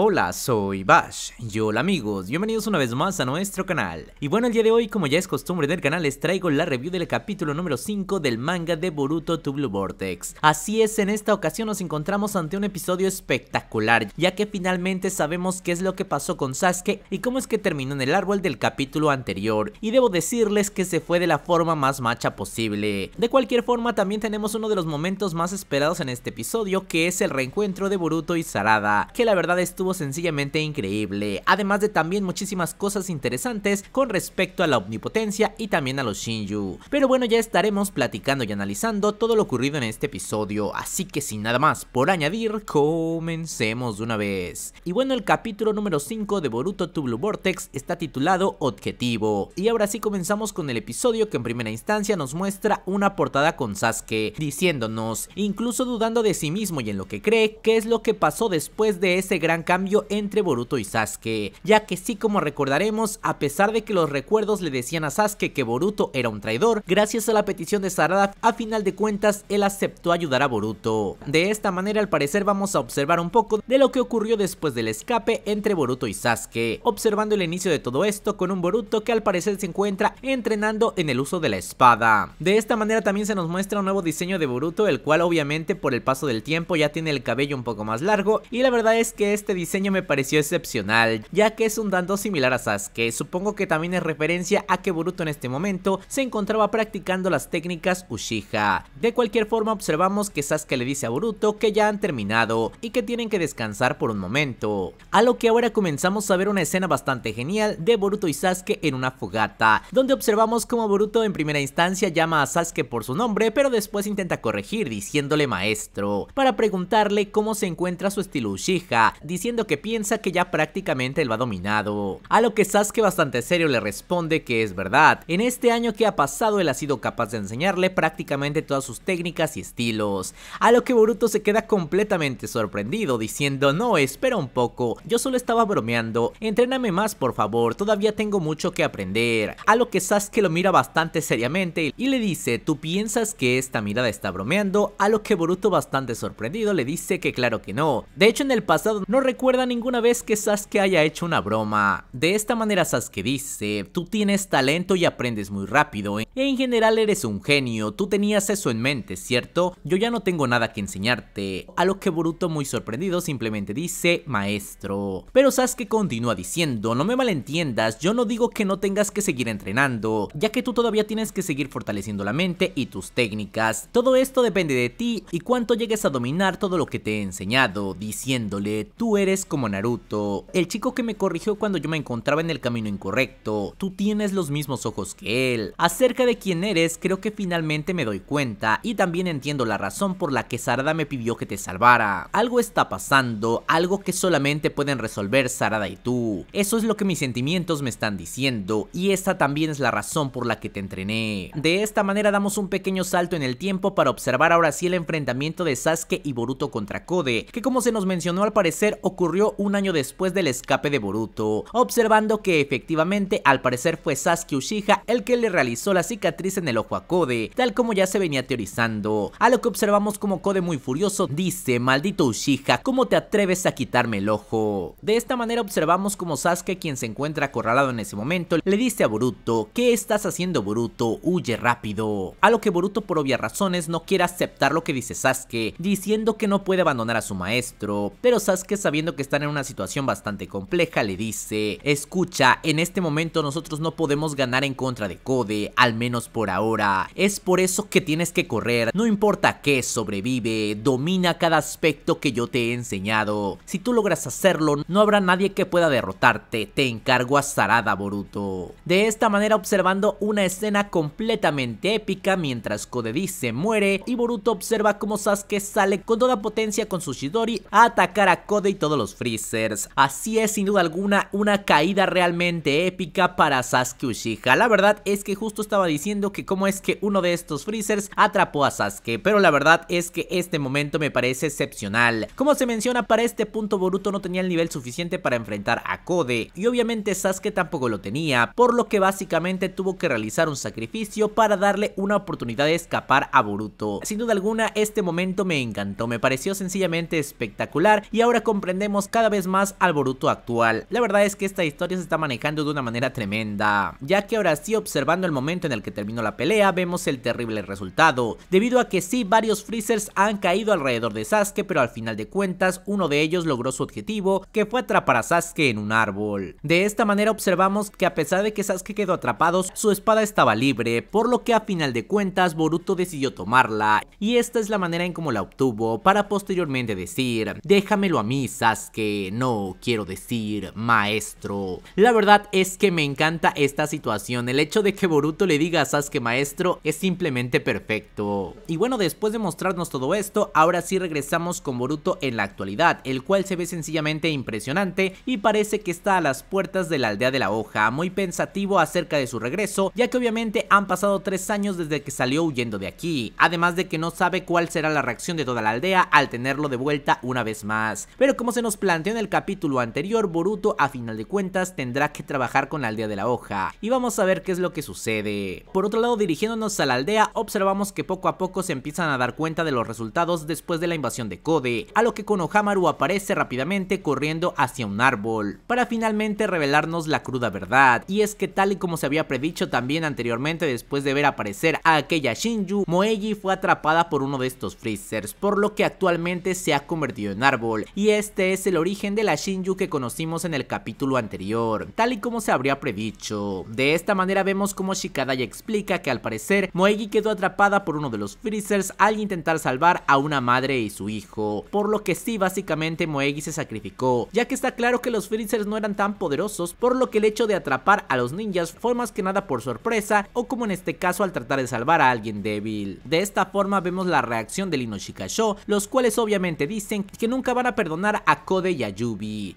Hola, soy Bash y hola amigos, bienvenidos una vez más a nuestro canal. Y bueno, el día de hoy, como ya es costumbre del canal, les traigo la review del capítulo número 5 del manga de Boruto to Blue Vortex. Así es, en esta ocasión nos encontramos ante un episodio espectacular, ya que finalmente sabemos qué es lo que pasó con Sasuke y cómo es que terminó en el árbol del capítulo anterior. Y debo decirles que se fue de la forma más macha posible. De cualquier forma, también tenemos uno de los momentos más esperados en este episodio, que es el reencuentro de Boruto y Sarada, que la verdad estuvo sencillamente increíble, además de también muchísimas cosas interesantes con respecto a la omnipotencia y también a los Shinju. Pero bueno, ya estaremos platicando y analizando todo lo ocurrido en este episodio, así que sin nada más por añadir, comencemos de una vez. Y bueno, el capítulo número 5 de Boruto to Blue Vortex está titulado Objetivo, y ahora sí comenzamos con el episodio que en primera instancia nos muestra una portada con Sasuke, diciéndonos, incluso dudando de sí mismo y en lo que cree, qué es lo que pasó después de ese gran cambio entre Boruto y Sasuke, ya que sí como recordaremos, a pesar de que los recuerdos le decían a Sasuke que Boruto era un traidor, gracias a la petición de Sarada, a final de cuentas él aceptó ayudar a Boruto. De esta manera al parecer vamos a observar un poco de lo que ocurrió después del escape entre Boruto y Sasuke, observando el inicio de todo esto con un Boruto que al parecer se encuentra entrenando en el uso de la espada. De esta manera también se nos muestra un nuevo diseño de Boruto, el cual obviamente por el paso del tiempo ya tiene el cabello un poco más largo y la verdad es que este diseño diseño me pareció excepcional, ya que es un dando similar a Sasuke, supongo que también es referencia a que Boruto en este momento se encontraba practicando las técnicas Uchiha. De cualquier forma observamos que Sasuke le dice a Boruto que ya han terminado y que tienen que descansar por un momento. A lo que ahora comenzamos a ver una escena bastante genial de Boruto y Sasuke en una fogata, donde observamos como Boruto en primera instancia llama a Sasuke por su nombre, pero después intenta corregir diciéndole maestro, para preguntarle cómo se encuentra su estilo Uchiha, diciendo que piensa que ya prácticamente lo ha dominado. A lo que Sasuke bastante serio le responde que es verdad. En este año que ha pasado él ha sido capaz de enseñarle prácticamente todas sus técnicas y estilos. A lo que Boruto se queda completamente sorprendido diciendo no, espera un poco, yo solo estaba bromeando, entréname más por favor, todavía tengo mucho que aprender. A lo que Sasuke lo mira bastante seriamente y le dice tú piensas que esta mirada está bromeando, a lo que Boruto bastante sorprendido le dice que claro que no. De hecho en el pasado no recuerdo recuerda ninguna vez que Sasuke haya hecho una broma. De esta manera Sasuke dice, tú tienes talento y aprendes muy rápido, ¿eh? En general eres un genio, tú tenías eso en mente, ¿cierto? Yo ya no tengo nada que enseñarte. A lo que Boruto muy sorprendido simplemente dice, maestro. Pero Sasuke continúa diciendo, no me malentiendas, yo no digo que no tengas que seguir entrenando, ya que tú todavía tienes que seguir fortaleciendo la mente y tus técnicas. Todo esto depende de ti y cuánto llegues a dominar todo lo que te he enseñado, diciéndole, tú eres como Naruto, el chico que me corrigió cuando yo me encontraba en el camino incorrecto, tú tienes los mismos ojos que él. Acerca de de quién eres, creo que finalmente me doy cuenta y también entiendo la razón por la que Sarada me pidió que te salvara. Algo está pasando, algo que solamente pueden resolver Sarada y tú. Eso es lo que mis sentimientos me están diciendo y esta también es la razón por la que te entrené. De esta manera damos un pequeño salto en el tiempo para observar ahora sí el enfrentamiento de Sasuke y Boruto contra Kode, que como se nos mencionó al parecer ocurrió un año después del escape de Boruto, observando que efectivamente al parecer fue Sasuke Uchiha el que le realizó la cicatriz en el ojo a Code, tal como ya se venía teorizando. A lo que observamos como Code muy furioso dice, maldito Uchiha, ¿cómo te atreves a quitarme el ojo? De esta manera observamos como Sasuke, quien se encuentra acorralado en ese momento, le dice a Boruto, ¿qué estás haciendo Boruto? Huye rápido. A lo que Boruto por obvias razones no quiere aceptar lo que dice Sasuke, diciendo que no puede abandonar a su maestro, pero Sasuke sabiendo que están en una situación bastante compleja le dice, escucha, en este momento nosotros no podemos ganar en contra de Code, al menos por ahora. Es por eso que tienes que correr, no importa qué, sobrevive, domina cada aspecto que yo te he enseñado. Si tú logras hacerlo, no habrá nadie que pueda derrotarte, te encargo a Sarada Boruto. De esta manera observando una escena completamente épica mientras Kodedi se muere y Boruto observa cómo Sasuke sale con toda potencia con su Shidori a atacar a Kode y todos los Freezers. Así es sin duda alguna una caída realmente épica para Sasuke Uchiha. La verdad es que justo estaba diciendo que cómo es que uno de estos freezers atrapó a Sasuke, pero la verdad es que este momento me parece excepcional. Como se menciona, para este punto Boruto no tenía el nivel suficiente para enfrentar a Kode, y obviamente Sasuke tampoco lo tenía, por lo que básicamente tuvo que realizar un sacrificio para darle una oportunidad de escapar a Boruto. Sin duda alguna, este momento me encantó, me pareció sencillamente espectacular, y ahora comprendemos cada vez más al Boruto actual. La verdad es que esta historia se está manejando de una manera tremenda, ya que ahora sí observando el momento en el que terminó la pelea vemos el terrible resultado, debido a que sí varios Freezers han caído alrededor de Sasuke pero al final de cuentas uno de ellos logró su objetivo que fue atrapar a Sasuke en un árbol. De esta manera observamos que a pesar de que Sasuke quedó atrapado su espada estaba libre, por lo que a final de cuentas Boruto decidió tomarla y esta es la manera en cómo la obtuvo para posteriormente decir déjamelo a mí Sasuke, no quiero decir maestro. La verdad es que me encanta esta situación, el hecho de que Boruto le diga diga Sasuke maestro, es simplemente perfecto. Y bueno, después de mostrarnos todo esto, ahora sí regresamos con Boruto en la actualidad, el cual se ve sencillamente impresionante y parece que está a las puertas de la aldea de la hoja, muy pensativo acerca de su regreso, ya que obviamente han pasado tres años desde que salió huyendo de aquí, además de que no sabe cuál será la reacción de toda la aldea al tenerlo de vuelta una vez más. Pero como se nos planteó en el capítulo anterior, Boruto a final de cuentas tendrá que trabajar con la aldea de la hoja, y vamos a ver qué es lo que sucede. Por otro lado, dirigiéndonos a la aldea, observamos que poco a poco se empiezan a dar cuenta de los resultados después de la invasión de Kode, a lo que Konohamaru aparece rápidamente corriendo hacia un árbol, para finalmente revelarnos la cruda verdad, y es que tal y como se había predicho también anteriormente después de ver aparecer a aquella Shinju, Moeji fue atrapada por uno de estos freezers, por lo que actualmente se ha convertido en árbol, y este es el origen de la Shinju que conocimos en el capítulo anterior, tal y como se habría predicho. De esta manera vemos cómo Shikada llega explica que al parecer Moegi quedó atrapada por uno de los Freezers al intentar salvar a una madre y su hijo, por lo que sí básicamente Moegi se sacrificó, ya que está claro que los Freezers no eran tan poderosos, por lo que el hecho de atrapar a los ninjas fue más que nada por sorpresa o como en este caso al tratar de salvar a alguien débil. De esta forma vemos la reacción del Inoshikasho, los cuales obviamente dicen que nunca van a perdonar a Kode y a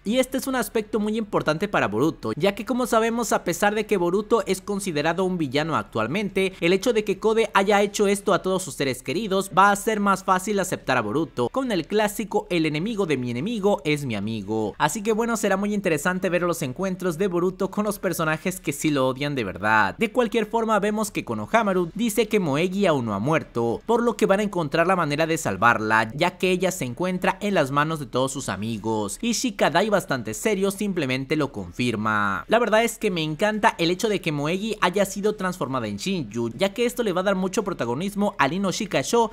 Y este es un aspecto muy importante para Boruto, ya que como sabemos a pesar de que Boruto es considerado un villano actualmente, el hecho de que Code haya hecho esto a todos sus seres queridos va a ser más fácil aceptar a Boruto, con el clásico el enemigo de mi enemigo es mi amigo. Así que bueno, será muy interesante ver los encuentros de Boruto con los personajes que sí lo odian de verdad. De cualquier forma, vemos que Konohamaru dice que Moegi aún no ha muerto, por lo que van a encontrar la manera de salvarla, ya que ella se encuentra en las manos de todos sus amigos. Y Shikadai bastante serio simplemente lo confirma. La verdad es que me encanta el hecho de que Moegi haya sido transformado de Shinju, ya que esto le va a dar mucho protagonismo al Nino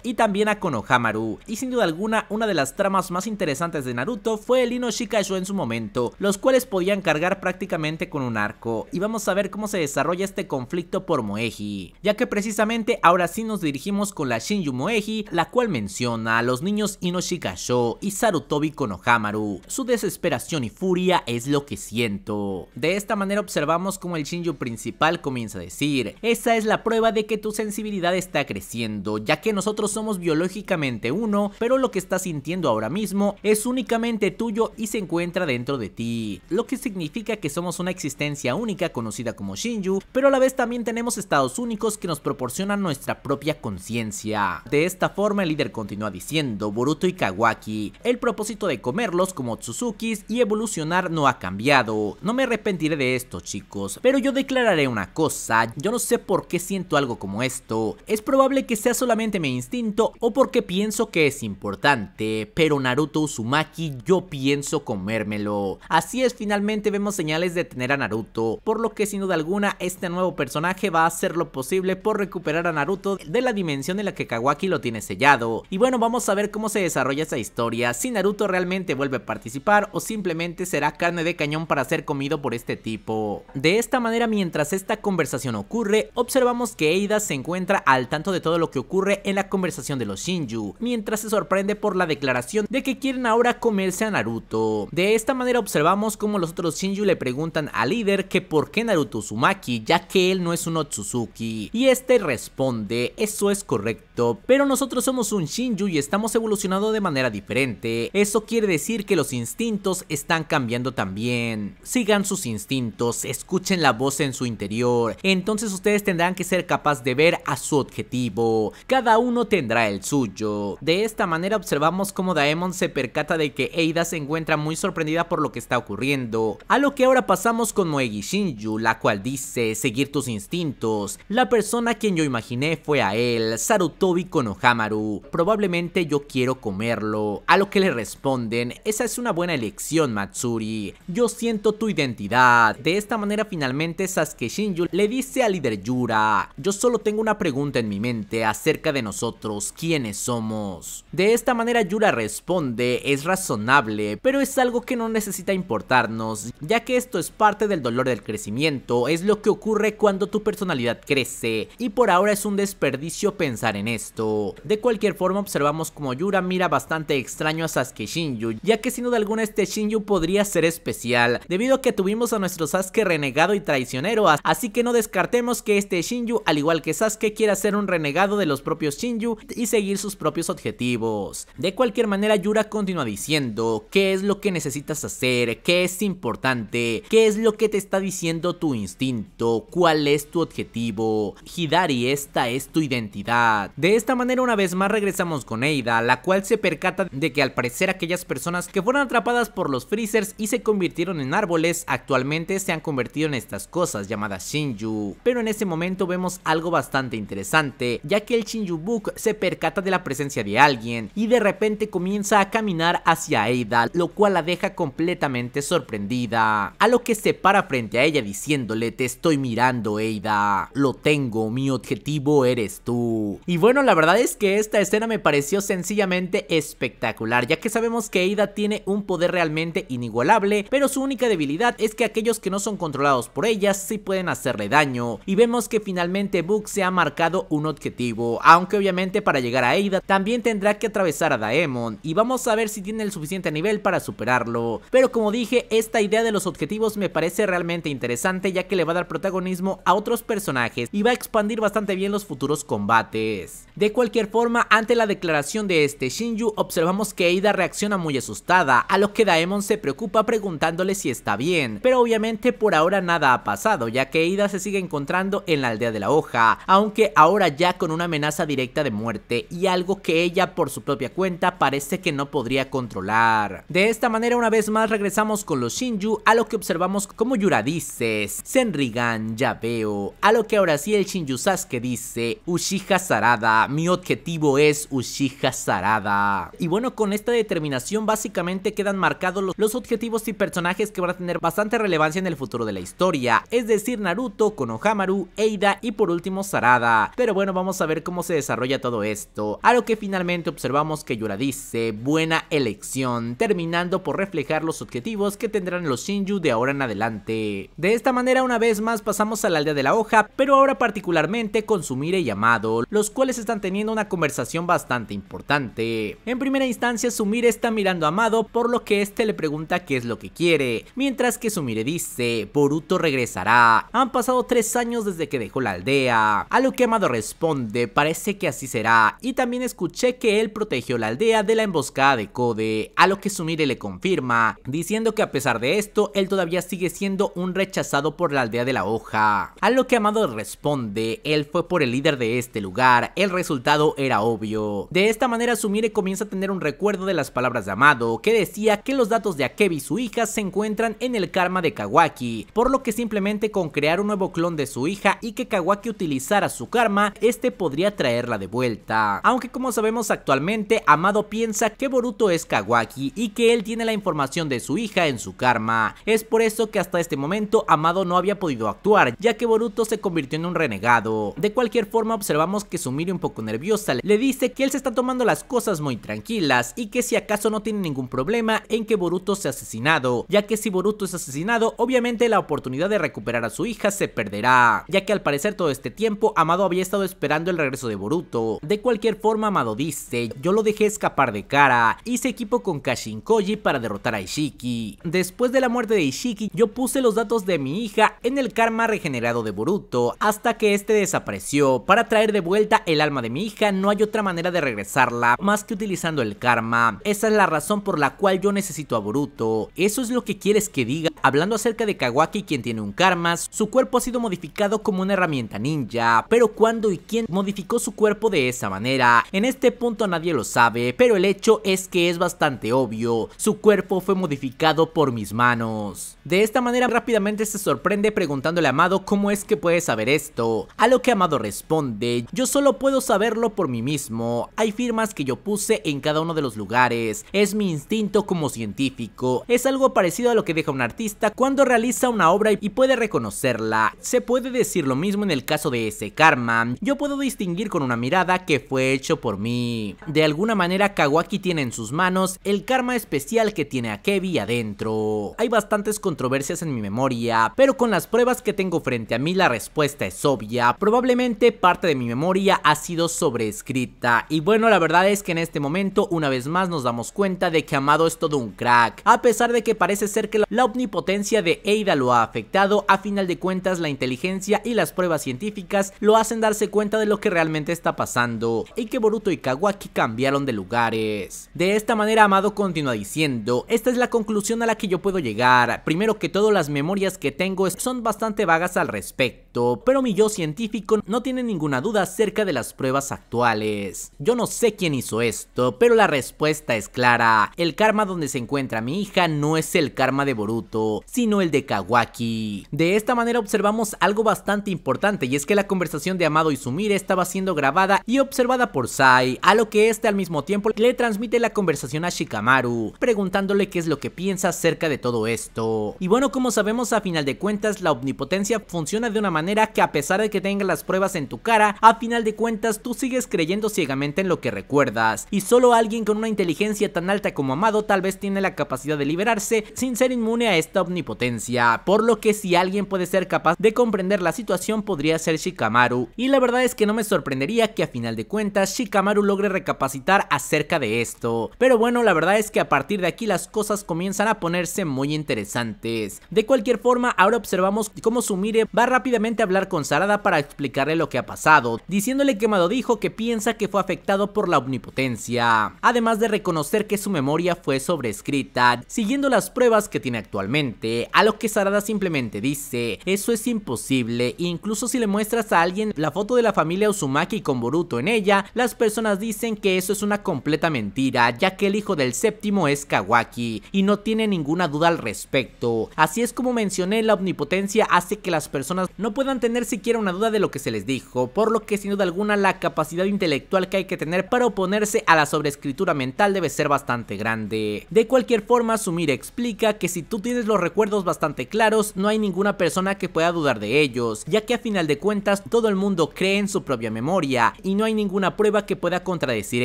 y también a Konohamaru. Y sin duda alguna, una de las tramas más interesantes de Naruto fue el Nino en su momento, los cuales podían cargar prácticamente con un arco. Y vamos a ver cómo se desarrolla este conflicto por Moeji, ya que precisamente ahora sí nos dirigimos con la Shinju Moeji, la cual menciona a los niños Inoshikasho y Sarutobi Konohamaru. Su desesperación y furia es lo que siento. De esta manera observamos cómo el Shinju principal comienza a decir, esa es la prueba de que tu sensibilidad está creciendo, ya que nosotros somos biológicamente uno, pero lo que estás sintiendo ahora mismo es únicamente tuyo y se encuentra dentro de ti, lo que significa que somos una existencia única conocida como Shinju, pero a la vez también tenemos estados únicos que nos proporcionan nuestra propia conciencia. De esta forma el líder continúa diciendo, Boruto y Kawaki, el propósito de comerlos como Tsuzukis y evolucionar no ha cambiado, no me arrepentiré de esto chicos, pero yo declararé una cosa, yo no sé por qué siento algo como esto. Es probable que sea solamente mi instinto o porque pienso que es importante, pero Naruto Uzumaki yo pienso comérmelo. Así es, finalmente vemos señales de tener a Naruto, por lo que sin duda alguna este nuevo personaje va a hacer lo posible por recuperar a Naruto de la dimensión en la que Kawaki lo tiene sellado. Y bueno, vamos a ver cómo se desarrolla esa historia, si Naruto realmente vuelve a participar o simplemente será carne de cañón para ser comido por este tipo. De esta manera, mientras esta conversación ocurre, observamos que Eida se encuentra al tanto de todo lo que ocurre en la conversación de los Shinju, mientras se sorprende por la declaración de que quieren ahora comerse a Naruto. De esta manera observamos como los otros Shinju le preguntan al líder que por qué Naruto Uzumaki, ya que él no es un Otsutsuki, y este responde, eso es correcto, pero nosotros somos un Shinju y estamos evolucionando de manera diferente, eso quiere decir que los instintos están cambiando también, sigan sus instintos, escuchen la voz en su interior, entonces usted tendrán que ser capaz de ver a su objetivo. Cada uno tendrá el suyo. De esta manera observamos cómo Daemon se percata de que Eida se encuentra muy sorprendida por lo que está ocurriendo. A lo que ahora pasamos con Moegi Shinju, la cual dice, seguir tus instintos. La persona quien yo imaginé fue a él, Sarutobi Konohamaru. Probablemente yo quiero comerlo. A lo que le responden, esa es una buena elección Matsuri. Yo siento tu identidad. De esta manera finalmente Sasuke Shinju le dice al líder Yura, yo solo tengo una pregunta en mi mente acerca de nosotros, quiénes somos. De esta manera Yura responde, es razonable, pero es algo que no necesita importarnos, ya que esto es parte del dolor del crecimiento, es lo que ocurre cuando tu personalidad crece, y por ahora es un desperdicio pensar en esto. De cualquier forma observamos como Yura mira bastante extraño a Sasuke Shinju, ya que sin duda alguna este Shinju podría ser especial, debido a que tuvimos a nuestro Sasuke renegado y traicionero, así que no descartemos que que este Shinju, al igual que Sasuke, quiera ser un renegado de los propios Shinju y seguir sus propios objetivos. De cualquier manera, Yura continúa diciendo qué es lo que necesitas hacer, qué es importante, qué es lo que te está diciendo tu instinto, cuál es tu objetivo. Hidari, esta es tu identidad. De esta manera, una vez más regresamos con Eida, la cual se percata de que al parecer aquellas personas que fueron atrapadas por los Freezers y se convirtieron en árboles, actualmente se han convertido en estas cosas llamadas Shinju. Pero en este este momento vemos algo bastante interesante, ya que el Shinjubuk se percata de la presencia de alguien y de repente comienza a caminar hacia Eida, lo cual la deja completamente sorprendida, a lo que se para frente a ella diciéndole te estoy mirando Eida, lo tengo, mi objetivo eres tú. Y bueno, la verdad es que esta escena me pareció sencillamente espectacular, ya que sabemos que Eida tiene un poder realmente inigualable, pero su única debilidad es que aquellos que no son controlados por ella sí pueden hacerle daño, y que finalmente Book se ha marcado un objetivo, aunque obviamente para llegar a Eida también tendrá que atravesar a Daemon y vamos a ver si tiene el suficiente nivel para superarlo. Pero como dije, esta idea de los objetivos me parece realmente interesante ya que le va a dar protagonismo a otros personajes y va a expandir bastante bien los futuros combates. De cualquier forma, ante la declaración de este Shinju, observamos que Eida reacciona muy asustada, a lo que Daemon se preocupa preguntándole si está bien, pero obviamente por ahora nada ha pasado ya que Eida se sigue encontrando en la aldea de la hoja, aunque ahora ya con una amenaza directa de muerte y algo que ella por su propia cuenta parece que no podría controlar. De esta manera una vez más regresamos con los Shinju a lo que observamos como Yura dice, Senrigan ya veo, a lo que ahora sí el Shinju Sasuke dice, Uchiha Sarada, mi objetivo es Uchiha Sarada. Y bueno con esta determinación básicamente quedan marcados los, objetivos y personajes que van a tener bastante relevancia en el futuro de la historia, es decir Naruto, Konohamaru, Eida y por último Sarada. Pero bueno, vamos a ver cómo se desarrolla todo esto. A lo que finalmente observamos que Yura dice, buena elección, terminando por reflejar los objetivos que tendrán los Shinju de ahora en adelante. De esta manera una vez más pasamos a la aldea de la hoja, pero ahora particularmente con Sumire y Amado, los cuales están teniendo una conversación bastante importante. En primera instancia Sumire está mirando a Amado, por lo que este le pregunta qué es lo que quiere, mientras que Sumire dice, Boruto regresará. Han pasado tres años desde que dejó la aldea. A lo que Amado responde, parece que así será. Y también escuché que él protegió la aldea de la emboscada de Code, a lo que Sumire le confirma, diciendo que a pesar de esto, él todavía sigue siendo un rechazado por la aldea de la hoja. A lo que Amado responde, él fue por el líder de este lugar, el resultado era obvio. De esta manera Sumire comienza a tener un recuerdo de las palabras de Amado, que decía que los datos de Akebi y su hija se encuentran en el karma de Kawaki, por lo que simplemente con crear un nuevo clon de su hija y que Kawaki utilizara su karma, este podría traerla de vuelta. Aunque como sabemos actualmente, Amado piensa que Boruto es Kawaki y que él tiene la información de su hija en su karma. Es por eso que hasta este momento Amado no había podido actuar, ya que Boruto se convirtió en un renegado. De cualquier forma observamos que Sumire un poco nerviosa le dice que él se está tomando las cosas muy tranquilas y que si acaso no tiene ningún problema en que Boruto sea asesinado, ya que si Boruto es asesinado, obviamente la oportunidad de recuperar a su hija se perderá ya que al parecer todo este tiempo Amado había estado esperando el regreso de Boruto. De cualquier forma Amado dice, yo lo dejé escapar de cara, hice equipo con Kashinkoji para derrotar a Ishiki. Después de la muerte de Ishiki yo puse los datos de mi hija en el karma regenerado de Boruto hasta que este desapareció. Para traer de vuelta el alma de mi hija no hay otra manera de regresarla más que utilizando el karma. Esa es la razón por la cual yo necesito a Boruto. Eso es lo que quieres que diga. Hablando acerca de Kawaki quien tiene un karma, su cuerpo ha sido modificado como una herramienta ninja, pero cuándo y quién modificó su cuerpo de esa manera, en este punto nadie lo sabe, pero el hecho es que es bastante obvio, su cuerpo fue modificado por mis manos. De esta manera rápidamente se sorprende preguntándole a Amado cómo es que puede saber esto, a lo que Amado responde, yo solo puedo saberlo por mí mismo, hay firmas que yo puse en cada uno de los lugares, es mi instinto como científico, es algo parecido a lo que deja un artista cuando realiza una obra y puede reconocerla, se puede decir decir lo mismo en el caso de ese karma. Yo puedo distinguir con una mirada que fue hecho por mí. De alguna manera Kawaki tiene en sus manos el karma especial que tiene a Kevi adentro. Hay bastantes controversias en mi memoria, pero con las pruebas que tengo frente a mí la respuesta es obvia. Probablemente parte de mi memoria ha sido sobreescrita. Y bueno, la verdad es que en este momento una vez más nos damos cuenta de que Amado es todo un crack. A pesar de que parece ser que la omnipotencia de eida lo ha afectado, a final de cuentas la inteligencia y las pruebas científicas lo hacen darse cuenta de lo que realmente está pasando y que Boruto y Kawaki cambiaron de lugares. De esta manera Amado continúa diciendo, esta es la conclusión a la que yo puedo llegar, primero que todo las memorias que tengo son bastante vagas al respecto pero mi yo científico no tiene ninguna duda acerca de las pruebas actuales. Yo no sé quién hizo esto, pero la respuesta es clara. El karma donde se encuentra mi hija no es el karma de Boruto, sino el de Kawaki. De esta manera observamos algo bastante importante y es que la conversación de Amado y Sumire estaba siendo grabada y observada por Sai, a lo que este al mismo tiempo le transmite la conversación a Shikamaru, preguntándole qué es lo que piensa acerca de todo esto. Y bueno, como sabemos a final de cuentas la omnipotencia funciona de una manera que a pesar de que tenga las pruebas en tu cara, a final de cuentas tú sigues creyendo ciegamente en lo que recuerdas. Y solo alguien con una inteligencia tan alta como Amado tal vez tiene la capacidad de liberarse sin ser inmune a esta omnipotencia, por lo que si alguien puede ser capaz de comprender la situación podría ser Shikamaru. Y la verdad es que no me sorprendería que a final de cuentas Shikamaru logre recapacitar acerca de esto. Pero bueno, la verdad es que a partir de aquí las cosas comienzan a ponerse muy interesantes. De cualquier forma, ahora observamos cómo Sumire va rápidamente hablar con Sarada para explicarle lo que ha pasado, diciéndole que Mado dijo que piensa que fue afectado por la omnipotencia, además de reconocer que su memoria fue sobrescrita, siguiendo las pruebas que tiene actualmente, a lo que Sarada simplemente dice, eso es imposible, incluso si le muestras a alguien la foto de la familia Uzumaki con Boruto en ella, las personas dicen que eso es una completa mentira, ya que el hijo del séptimo es Kawaki, y no tiene ninguna duda al respecto, así es como mencioné la omnipotencia hace que las personas no puedan tener siquiera una duda de lo que se les dijo, por lo que sin duda alguna la capacidad intelectual que hay que tener para oponerse a la sobreescritura mental debe ser bastante grande. De cualquier forma, Sumir explica que si tú tienes los recuerdos bastante claros, no hay ninguna persona que pueda dudar de ellos, ya que a final de cuentas todo el mundo cree en su propia memoria y no hay ninguna prueba que pueda contradecir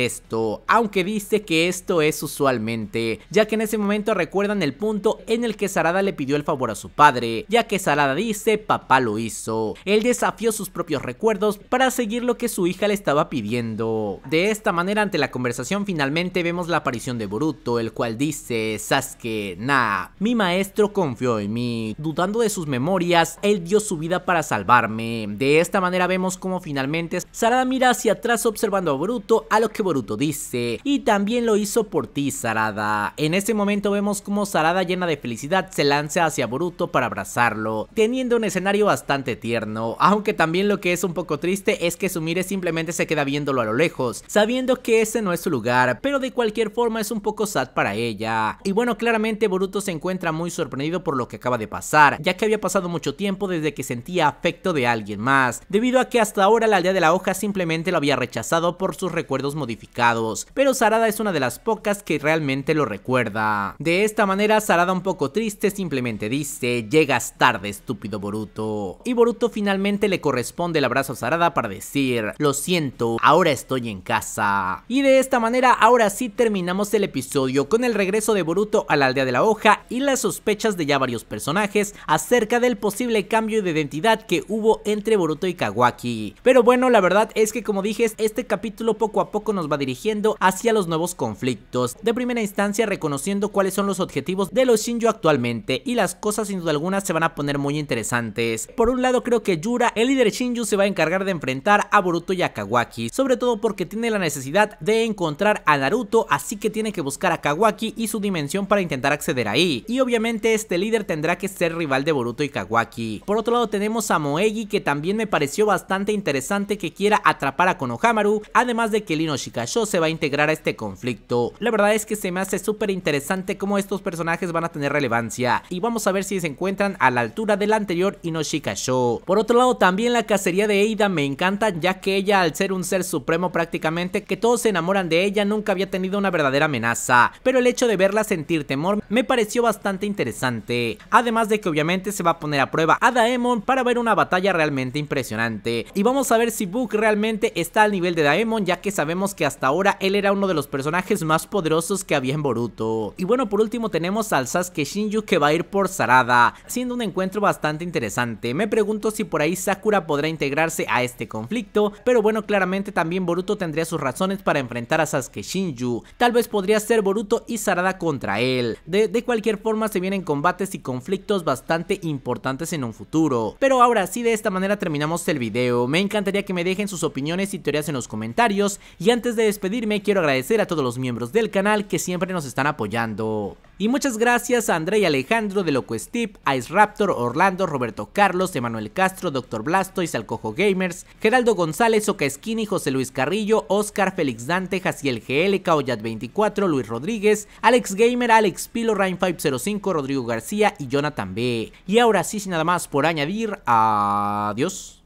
esto, aunque dice que esto es usualmente, ya que en ese momento recuerdan el punto en el que Sarada le pidió el favor a su padre, ya que Sarada dice papá lo hizo. Él desafió sus propios recuerdos para seguir lo que su hija le estaba pidiendo. De esta manera, ante la conversación, finalmente vemos la aparición de Boruto, el cual dice, Sasuke, nah, mi maestro confió en mí. Dudando de sus memorias, él dio su vida para salvarme. De esta manera vemos como finalmente Sarada mira hacia atrás observando a Boruto, a lo que Boruto dice, y también lo hizo por ti, Sarada. En este momento vemos como Sarada llena de felicidad se lanza hacia Boruto para abrazarlo, teniendo un escenario bastante tierno, aunque también lo que es un poco triste es que Sumire simplemente se queda viéndolo a lo lejos, sabiendo que ese no es su lugar, pero de cualquier forma es un poco sad para ella. Y bueno, claramente Boruto se encuentra muy sorprendido por lo que acaba de pasar, ya que había pasado mucho tiempo desde que sentía afecto de alguien más, debido a que hasta ahora la aldea de la hoja simplemente lo había rechazado por sus recuerdos modificados, pero Sarada es una de las pocas que realmente lo recuerda. De esta manera, Sarada un poco triste simplemente dice, llegas tarde estúpido Boruto. Y Boruto Boruto finalmente le corresponde el abrazo a Sarada para decir, lo siento, ahora estoy en casa. Y de esta manera ahora sí terminamos el episodio con el regreso de Boruto a la aldea de la hoja y las sospechas de ya varios personajes acerca del posible cambio de identidad que hubo entre Boruto y Kawaki. Pero bueno, la verdad es que como dije, este capítulo poco a poco nos va dirigiendo hacia los nuevos conflictos. De primera instancia reconociendo cuáles son los objetivos de los Shinjo actualmente y las cosas sin duda alguna se van a poner muy interesantes. Por un lado creo que Yura, el líder Shinju se va a encargar de enfrentar a Boruto y a Kawaki, sobre todo porque tiene la necesidad de encontrar a Naruto, así que tiene que buscar a Kawaki y su dimensión para intentar acceder ahí, y obviamente este líder tendrá que ser rival de Boruto y Kawaki. Por otro lado tenemos a Moegi que también me pareció bastante interesante que quiera atrapar a Konohamaru, además de que El Shikasho se va a integrar a este conflicto. La verdad es que se me hace súper interesante cómo estos personajes van a tener relevancia, y vamos a ver si se encuentran a la altura del anterior Inoshikasho. Por otro lado, también la cacería de Eida me encanta, ya que ella, al ser un ser supremo prácticamente, que todos se enamoran de ella, nunca había tenido una verdadera amenaza. Pero el hecho de verla sentir temor me pareció bastante interesante. Además de que obviamente se va a poner a prueba a Daemon para ver una batalla realmente impresionante. Y vamos a ver si Book realmente está al nivel de Daemon, ya que sabemos que hasta ahora él era uno de los personajes más poderosos que había en Boruto. Y bueno, por último tenemos al Sasuke Shinju que va a ir por Sarada, siendo un encuentro bastante interesante. Me pregunto si por ahí Sakura podrá integrarse a este conflicto, pero bueno, claramente también Boruto tendría sus razones para enfrentar a Sasuke Shinju. Tal vez podría ser Boruto y Sarada contra él. De, cualquier forma se vienen combates y conflictos bastante importantes en un futuro. Pero ahora sí, de esta manera terminamos el video. Me encantaría que me dejen sus opiniones y teorías en los comentarios. Y antes de despedirme, quiero agradecer a todos los miembros del canal que siempre nos están apoyando. Y muchas gracias a André y Alejandro de Loco Steve, Ice Raptor, Orlando, Roberto Carlos, Emanuel Castro, Doctor Blasto y Gamers, Geraldo González, Ocaesquini, José Luis Carrillo, Oscar Félix Dante, Jaciel GL, kaoyat 24 Luis Rodríguez, Alex Gamer, Alex Pilo, Rain505, Rodrigo García y Jonathan B. Y ahora sí, sin nada más por añadir, adiós.